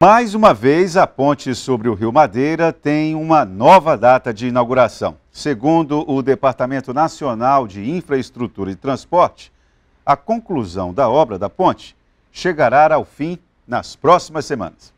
Mais uma vez, a ponte sobre o Rio Madeira tem uma nova data de inauguração. Segundo o Departamento Nacional de Infraestrutura e Transporte, a conclusão da obra da ponte chegará ao fim nas próximas semanas.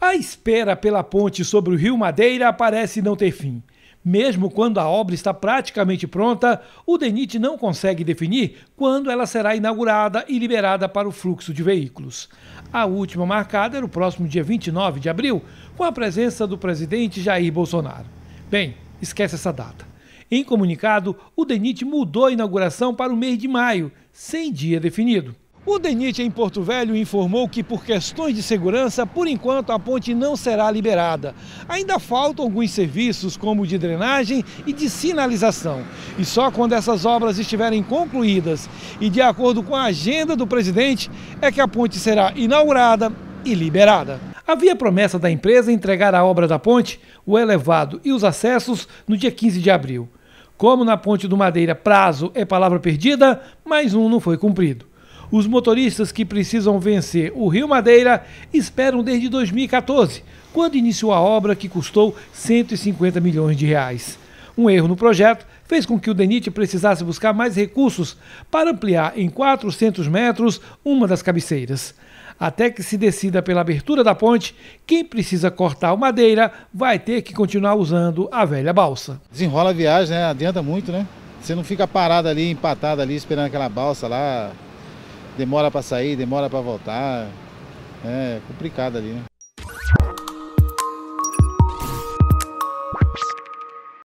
A espera pela ponte sobre o Rio Madeira parece não ter fim. Mesmo quando a obra está praticamente pronta, o DENIT não consegue definir quando ela será inaugurada e liberada para o fluxo de veículos. A última marcada era o próximo dia 29 de abril, com a presença do presidente Jair Bolsonaro. Bem, esquece essa data. Em comunicado, o DENIT mudou a inauguração para o mês de maio, sem dia definido. O DENIT em Porto Velho informou que, por questões de segurança, por enquanto a ponte não será liberada. Ainda faltam alguns serviços, como de drenagem e de sinalização. E só quando essas obras estiverem concluídas e de acordo com a agenda do presidente, é que a ponte será inaugurada e liberada. Havia promessa da empresa entregar a obra da ponte, o elevado e os acessos no dia 15 de abril. Como na Ponte do Madeira prazo é palavra perdida, mais um não foi cumprido. Os motoristas que precisam vencer o Rio Madeira esperam desde 2014, quando iniciou a obra que custou 150 milhões de reais. Um erro no projeto fez com que o DENIT precisasse buscar mais recursos para ampliar em 400 metros uma das cabeceiras. Até que se decida pela abertura da ponte, quem precisa cortar o madeira vai ter que continuar usando a velha balsa. Desenrola a viagem, né? adianta muito, né? Você não fica parado ali, empatado ali, esperando aquela balsa lá, demora para sair, demora para voltar. É complicado ali, né?